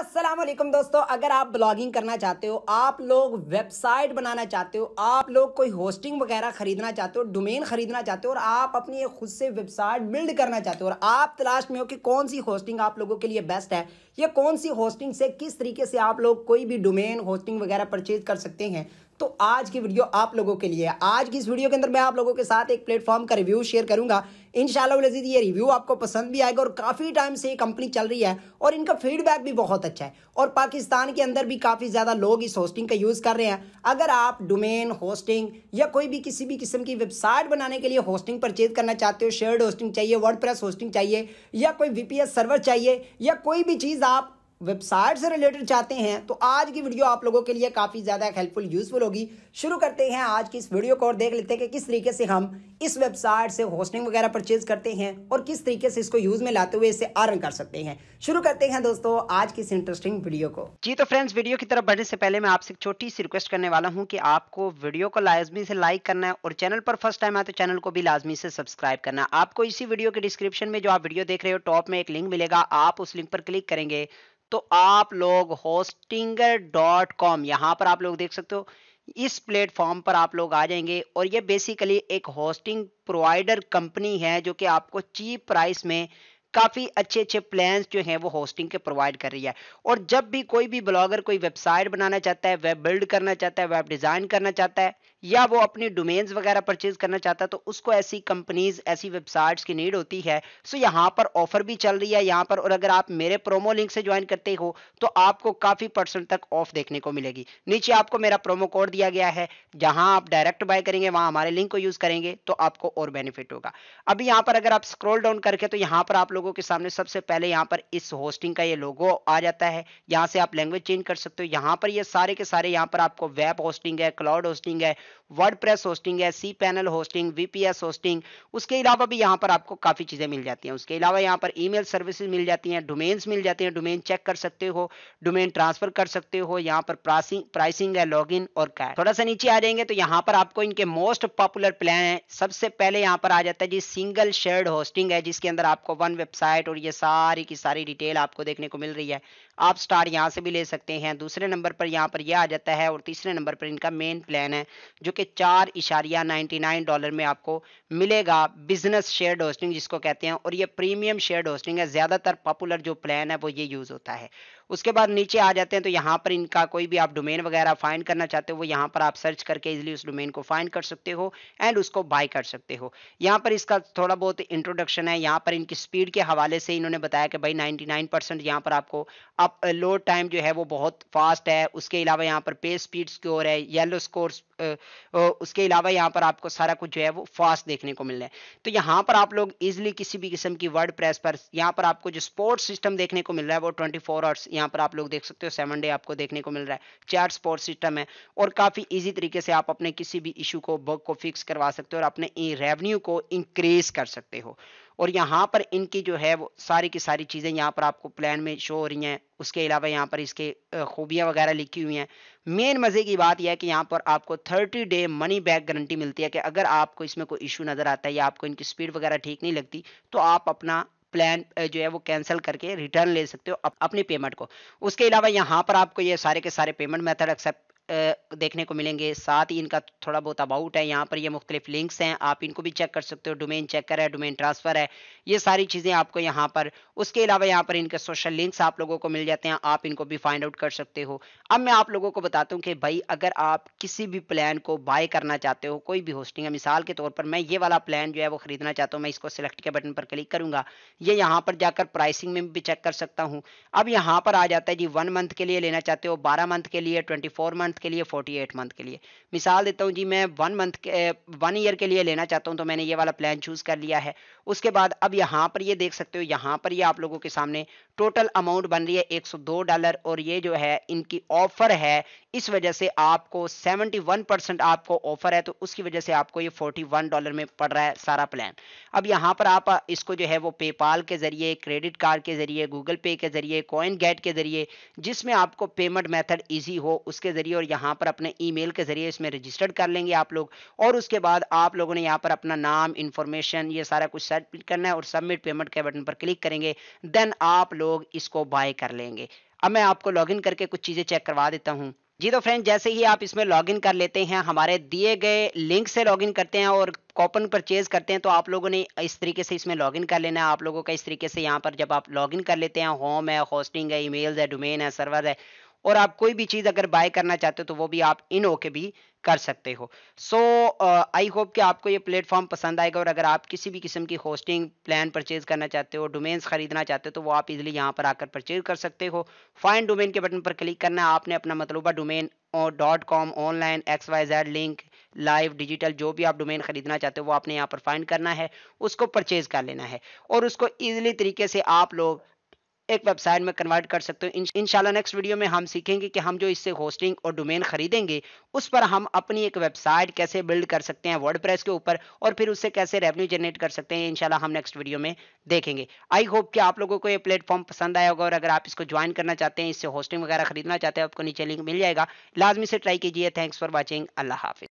असलम दोस्तों अगर आप ब्लॉगिंग करना चाहते हो आप लोग वेबसाइट बनाना चाहते हो आप लोग कोई होस्टिंग वगैरह खरीदना चाहते हो डोमेन खरीदना चाहते हो और आप अपनी एक खुद से वेबसाइट बिल्ड करना चाहते हो और आप तलाश में हो कि कौन सी होस्टिंग आप लोगों के लिए बेस्ट है या कौन सी होस्टिंग से किस तरीके से आप लोग कोई भी डोमेन होस्टिंग वगैरह परचेज कर सकते हैं तो आज की वीडियो आप लोगों के लिए आज की इस वीडियो के अंदर मैं आप लोगों के साथ एक प्लेटफॉर्म का रिव्यू शेयर करूंगा इन लजीद ये रिव्यू आपको पसंद भी आएगा और काफ़ी टाइम से ये कंपनी चल रही है और इनका फीडबैक भी बहुत अच्छा है और पाकिस्तान के अंदर भी काफ़ी ज़्यादा लोग इस होस्टिंग का यूज़ कर रहे हैं अगर आप डोमेन होस्टिंग या कोई भी किसी भी किस्म की वेबसाइट बनाने के लिए होस्टिंग परचेज करना चाहते हो शेयर होस्टिंग चाहिए वर्ड होस्टिंग चाहिए या कोई वी सर्वर चाहिए या कोई भी चीज़ आप वेबसाइट से रिलेटेड चाहते हैं तो आज की वीडियो आप लोगों के लिए काफ़ी ज़्यादा हेल्पफुल यूज़फुल होगी शुरू करते हैं आज की इस वीडियो को और देख लेते हैं कि किस तरीके से हम इस वेबसाइट से होस्टिंग वगैरह परचेज करते हैं और किस तरीके से इसको यूज़ में लाते हुए इसे अर्न कर सकते हैं शुरू करते हैं दोस्तों आज की इस इंटरेस्टिंग वीडियो को जी तो फ्रेंड्स वीडियो की तरफ बढ़ने से पहले मैं आपसे एक छोटी सी रिक्वेस्ट करने वाला हूँ कि आपको वीडियो को लाजमी से लाइक करना है और चैनल पर फर्स्ट टाइम आए तो चैनल को भी लाजमी से सब्सक्राइब करना आपको इसी वीडियो के डिस्क्रिप्शन में जो आप वीडियो देख रहे हो टॉप में एक लिंक मिलेगा आप उस लिंक पर क्लिक करेंगे तो आप लोग होस्टिंगर डॉट कॉम यहाँ पर आप लोग देख सकते हो इस प्लेटफॉर्म पर आप लोग आ जाएंगे और ये बेसिकली एक होस्टिंग प्रोवाइडर कंपनी है जो कि आपको चीप प्राइस में काफ़ी अच्छे अच्छे प्लान्स जो हैं वो होस्टिंग के प्रोवाइड कर रही है और जब भी कोई भी ब्लॉगर कोई वेबसाइट बनाना चाहता है वेब बिल्ड करना चाहता है वेब डिज़ाइन करना चाहता है या वो अपने डोमेन्स वगैरह परचेज करना चाहता है तो उसको ऐसी कंपनीज ऐसी वेबसाइट्स की नीड होती है सो यहाँ पर ऑफर भी चल रही है यहाँ पर और अगर आप मेरे प्रोमो लिंक से ज्वाइन करते हो तो आपको काफ़ी परसेंट तक ऑफ देखने को मिलेगी नीचे आपको मेरा प्रोमो कोड दिया गया है जहाँ आप डायरेक्ट बाय करेंगे वहां हमारे लिंक को यूज़ करेंगे तो आपको और बेनिफिट होगा अभी यहाँ पर अगर आप स्क्रोल डाउन करके तो यहाँ पर आप लोगों के सामने सबसे पहले यहाँ पर इस होस्टिंग का ये लोगो आ जाता है यहाँ से आप लैंग्वेज चेंज कर सकते हो यहाँ पर ये सारे के सारे यहाँ पर आपको वेब होस्टिंग है क्लाउड होस्टिंग है वर्डप्रेस होस्टिंग है cPanel hosting VPS hosting उसके अलावा भी यहाँ पर आपको काफ़ी चीज़ें मिल जाती हैं उसके अलावा यहाँ पर ईमेल सर्विसेज मिल जाती हैं डोमेन्स मिल जाती हैं डोमेन चेक कर सकते हो डोमेन ट्रांसफर कर सकते हो यहाँ पर प्राइसिंग प्राइसिंग है लॉग और कैश थोड़ा सा नीचे आ जाएंगे तो यहाँ पर आपको इनके मोस्ट पॉपुलर प्लान है सबसे पहले यहाँ पर आ जाता है जी सिंगल शेयर्ड होस्टिंग है जिसके अंदर आपको वन वेबसाइट और ये सारी की सारी डिटेल आपको देखने को मिल रही है आप स्टार यहाँ से भी ले सकते हैं दूसरे नंबर पर यहाँ पर यह आ जाता है और तीसरे नंबर पर इनका मेन प्लान है जो कि चार इशारिया नाइन्टी नाइन डॉलर में आपको मिलेगा बिजनेस शेयर होस्टिंग जिसको कहते हैं और ये प्रीमियम शेयर होस्टिंग है ज़्यादातर पॉपुलर जो प्लान है वो ये यूज़ होता है उसके बाद नीचे आ जाते हैं तो यहाँ पर इनका कोई भी आप डोमेन वगैरह फाइंड करना चाहते हो वो यहाँ पर आप सर्च करके इजिली उस डोमेन को फाइंड कर सकते हो एंड उसको बाय कर सकते हो यहाँ पर इसका थोड़ा बहुत इंट्रोडक्शन है यहाँ पर इनकी स्पीड के हवाले से इन्होंने बताया कि भाई नाइन परसेंट यहाँ पर आपको अप लोड टाइम जो है वो बहुत फास्ट है उसके अलावा यहाँ पर पे स्पीड स्कोर है येलो स्कोर uh, uh, उसके अलावा यहाँ पर आपको सारा कुछ जो है वो फास्ट देखने को मिल रहा है तो यहाँ पर आप लोग इजिली किसी भी किस्म की वर्ड प्रेस पर यहाँ पर आपको जो स्पोर्ट्स सिस्टम देखने को मिल रहा है वो ट्वेंटी फोर आवर्स यहाँ पर आप लोग देख सकते हो सेवन डे आपको देखने को मिल रहा है चार स्पोर्ट सिस्टम है और काफ़ी ईजी तरीके से आप अपने किसी भी इशू को बग को फिक्स करवा सकते हो और अपने रेवेन्यू को इंक्रीज कर सकते हो और यहाँ पर इनकी जो है वो सारी की सारी चीज़ें यहाँ पर आपको प्लान में शो हो रही हैं उसके अलावा यहाँ पर इसके खूबियाँ वगैरह लिखी हुई हैं मेन मज़े की बात यह है कि यहाँ पर आपको 30 डे मनी बैक गारंटी मिलती है कि अगर आपको इसमें कोई इशू नज़र आता है या आपको इनकी स्पीड वगैरह ठीक नहीं लगती तो आप अपना प्लान जो है वो कैंसिल करके रिटर्न ले सकते हो अपनी पेमेंट को उसके अलावा यहाँ पर आपको ये सारे के सारे पेमेंट मेथड एक्सेप्ट देखने को मिलेंगे साथ ही इनका थोड़ा बहुत अबाउट है यहाँ पर ये मुख्तलिफ लिंक्स हैं आप इनको भी चेक कर सकते हो डोमेन चेकर है डोमेन ट्रांसफ़र है ये सारी चीज़ें आपको यहाँ पर उसके अलावा यहाँ पर इनके सोशल लिंक्स आप लोगों को मिल जाते हैं आप इनको भी फाइंड आउट कर सकते हो अब मैं आप लोगों को बताता हूँ कि भाई अगर आप किसी भी प्लान को बाय करना चाहते हो कोई भी होस्टिंग है मिसाल के तौर पर मैं ये वाला प्लान जो है वो खरीदना चाहता हूँ मैं इसको सिलेक्ट के बटन पर क्लिक करूँगा ये यहाँ पर जाकर प्राइसिंग में भी चेक कर सकता हूँ अब यहाँ पर आ जाता है जी वन मंथ के लिए लेना चाहते हो बारह मंथ के लिए ट्वेंटी फोर मंथ के लिए फोर्टी एट मंथ के लिए मिसाल देता हूँ जी मैं वन मंथ के वन ईयर के लिए लेना चाहता हूँ तो मैंने ये वाला प्लान चूज़ कर लिया है उसके बाद अब यहाँ पर ये देख सकते हो यहाँ पर ये आप लोगों के सामने टोटल अमाउंट बन रही है एक सौ दो डॉलर और ये जो है इनकी ऑफर है इस वजह से आपको सेवेंटी वन परसेंट आपको ऑफर है तो उसकी वजह से आपको ये फोर्टी वन डॉलर में पड़ रहा है सारा प्लान अब यहाँ पर आप इसको जो है वो पेपाल के जरिए क्रेडिट कार्ड के जरिए गूगल पे के जरिए कॉइन गेट के जरिए जिसमें आपको पेमेंट मेथड इजी हो उसके जरिए और यहाँ पर अपने ईमेल के ज़रिए इसमें रजिस्टर्ड कर लेंगे आप लोग और उसके बाद आप लोगों ने यहाँ पर अपना नाम इन्फॉर्मेशन ये सारा कुछ सबमिट करना है और सबमिट पेमेंट के बटन पर क्लिक करेंगे देन आप लोग इसको बाय कर लेंगे अब मैं आपको लॉगिन करके कुछ चीज़ें चेक करवा देता हूँ जी तो फ्रेंड जैसे ही आप इसमें लॉगिन कर लेते हैं हमारे दिए गए लिंक से लॉगिन करते हैं और कॉपन परचेज करते हैं तो आप लोगों ने इस तरीके से इसमें लॉगिन कर लेना है आप लोगों का इस तरीके से यहाँ पर जब आप लॉगिन कर लेते हैं होम है होस्टिंग है ईमेल्स है डोमेन है सर्वर है और आप कोई भी चीज़ अगर बाय करना चाहते हो तो वो भी आप इन होके भी कर सकते हो सो आई होप कि आपको ये प्लेटफॉर्म पसंद आएगा और अगर आप किसी भी किस्म की होस्टिंग प्लान परचेज करना चाहते हो डोमेन्स खरीदना चाहते हो तो वो आप इजीली यहाँ पर आकर परचेज कर सकते हो फाइन डोमेन के बटन पर क्लिक करना आपने अपना मतलूबा domain dot com online X Y Z link live digital जो भी आप डोमेन खरीदना चाहते हो वो आपने यहाँ पर फाइंड करना है उसको परचेज कर लेना है और उसको ईजिली तरीके से आप लोग एक वेबसाइट में कन्वर्ट कर सकते हो इनशाला नेक्स्ट वीडियो में हम सीखेंगे कि हम जो इससे होस्टिंग और डोमेन खरीदेंगे उस पर हम अपनी एक वेबसाइट कैसे बिल्ड कर सकते हैं वर्ड के ऊपर और फिर उससे कैसे रेवेन्यू जनरेट कर सकते हैं इनशाला हम नेक्स्ट वीडियो में देखेंगे आई होप कि आप लोगों को ये प्लेटफॉर्म पसंद आया होगा और अगर आप इसको ज्वाइन करना चाहते हैं इससे होस्टिंग वगैरह खरीदना चाहते हैं आपको नीचे लिंक मिल जाएगा लाजमी से ट्राई कीजिए थैंक्स फॉर वॉचिंग अल्लाह हाफिज़